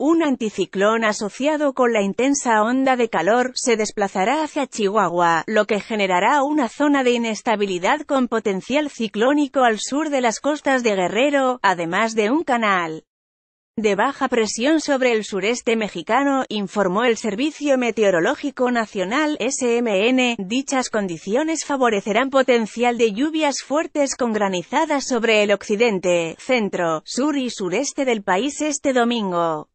Un anticiclón asociado con la intensa onda de calor se desplazará hacia Chihuahua, lo que generará una zona de inestabilidad con potencial ciclónico al sur de las costas de Guerrero, además de un canal de baja presión sobre el sureste mexicano, informó el Servicio Meteorológico Nacional SMN. Dichas condiciones favorecerán potencial de lluvias fuertes con granizadas sobre el occidente, centro, sur y sureste del país este domingo.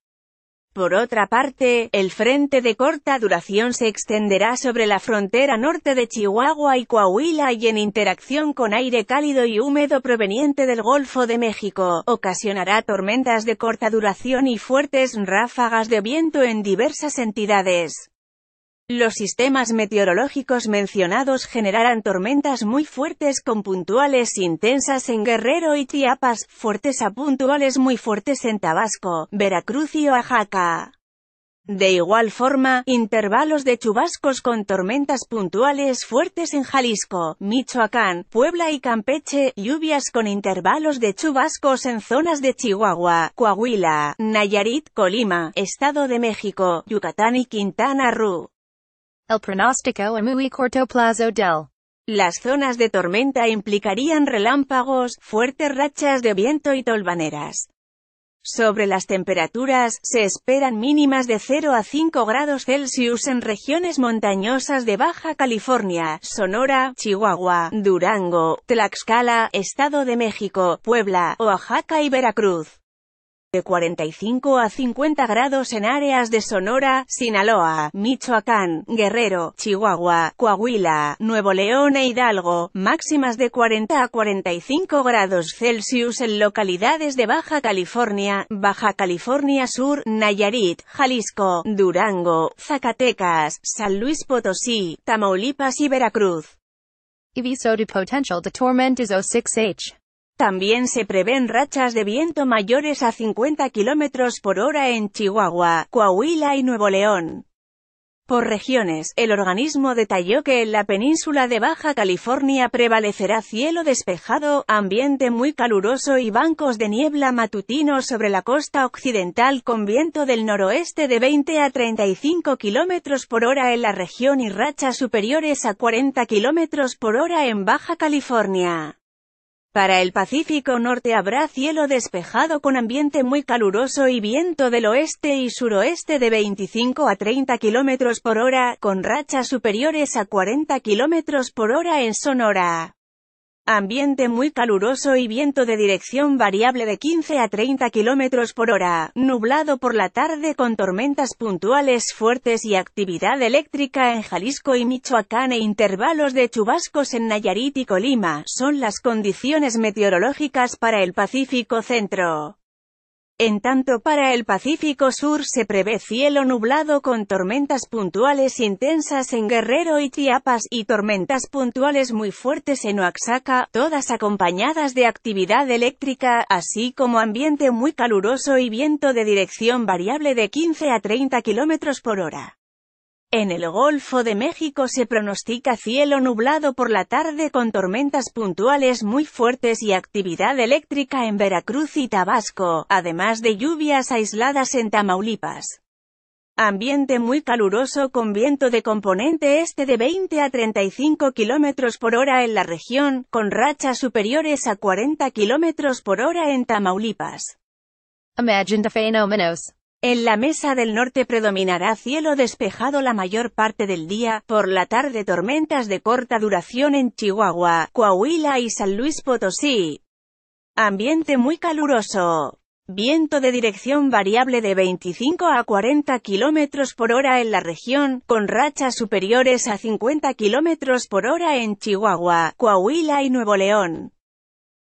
Por otra parte, el frente de corta duración se extenderá sobre la frontera norte de Chihuahua y Coahuila y en interacción con aire cálido y húmedo proveniente del Golfo de México, ocasionará tormentas de corta duración y fuertes ráfagas de viento en diversas entidades. Los sistemas meteorológicos mencionados generarán tormentas muy fuertes con puntuales intensas en Guerrero y Chiapas, fuertes a puntuales muy fuertes en Tabasco, Veracruz y Oaxaca. De igual forma, intervalos de chubascos con tormentas puntuales fuertes en Jalisco, Michoacán, Puebla y Campeche, lluvias con intervalos de chubascos en zonas de Chihuahua, Coahuila, Nayarit, Colima, Estado de México, Yucatán y Quintana Roo. El pronóstico a muy corto plazo del. Las zonas de tormenta implicarían relámpagos, fuertes rachas de viento y tolvaneras. Sobre las temperaturas, se esperan mínimas de 0 a 5 grados Celsius en regiones montañosas de Baja California, Sonora, Chihuahua, Durango, Tlaxcala, Estado de México, Puebla, Oaxaca y Veracruz de 45 a 50 grados en áreas de Sonora, Sinaloa, Michoacán, Guerrero, Chihuahua, Coahuila, Nuevo León e Hidalgo, máximas de 40 a 45 grados Celsius en localidades de Baja California, Baja California Sur, Nayarit, Jalisco, Durango, Zacatecas, San Luis Potosí, Tamaulipas y Veracruz. 06H. También se prevén rachas de viento mayores a 50 km por hora en Chihuahua, Coahuila y Nuevo León. Por regiones, el organismo detalló que en la península de Baja California prevalecerá cielo despejado, ambiente muy caluroso y bancos de niebla matutino sobre la costa occidental con viento del noroeste de 20 a 35 km por hora en la región y rachas superiores a 40 km por hora en Baja California. Para el Pacífico Norte habrá cielo despejado con ambiente muy caluroso y viento del oeste y suroeste de 25 a 30 km por hora, con rachas superiores a 40 km por hora en Sonora. Ambiente muy caluroso y viento de dirección variable de 15 a 30 km por hora, nublado por la tarde con tormentas puntuales fuertes y actividad eléctrica en Jalisco y Michoacán e intervalos de chubascos en Nayarit y Colima, son las condiciones meteorológicas para el Pacífico Centro. En tanto para el Pacífico Sur se prevé cielo nublado con tormentas puntuales intensas en Guerrero y Chiapas, y tormentas puntuales muy fuertes en Oaxaca, todas acompañadas de actividad eléctrica, así como ambiente muy caluroso y viento de dirección variable de 15 a 30 km por hora. En el Golfo de México se pronostica cielo nublado por la tarde con tormentas puntuales muy fuertes y actividad eléctrica en Veracruz y Tabasco, además de lluvias aisladas en Tamaulipas. Ambiente muy caluroso con viento de componente este de 20 a 35 km por hora en la región, con rachas superiores a 40 km por hora en Tamaulipas. Imagine the en la mesa del norte predominará cielo despejado la mayor parte del día, por la tarde tormentas de corta duración en Chihuahua, Coahuila y San Luis Potosí. Ambiente muy caluroso. Viento de dirección variable de 25 a 40 km por hora en la región, con rachas superiores a 50 km por hora en Chihuahua, Coahuila y Nuevo León.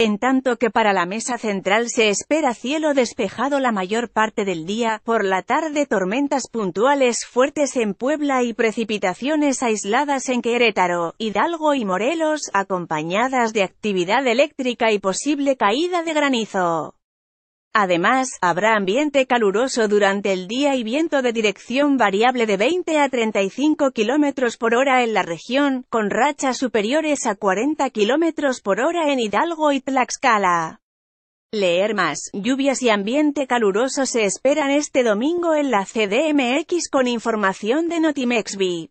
En tanto que para la mesa central se espera cielo despejado la mayor parte del día, por la tarde tormentas puntuales fuertes en Puebla y precipitaciones aisladas en Querétaro, Hidalgo y Morelos, acompañadas de actividad eléctrica y posible caída de granizo. Además, habrá ambiente caluroso durante el día y viento de dirección variable de 20 a 35 km por hora en la región, con rachas superiores a 40 km por hora en Hidalgo y Tlaxcala. Leer más, lluvias y ambiente caluroso se esperan este domingo en la CDMX con información de Notimexvi.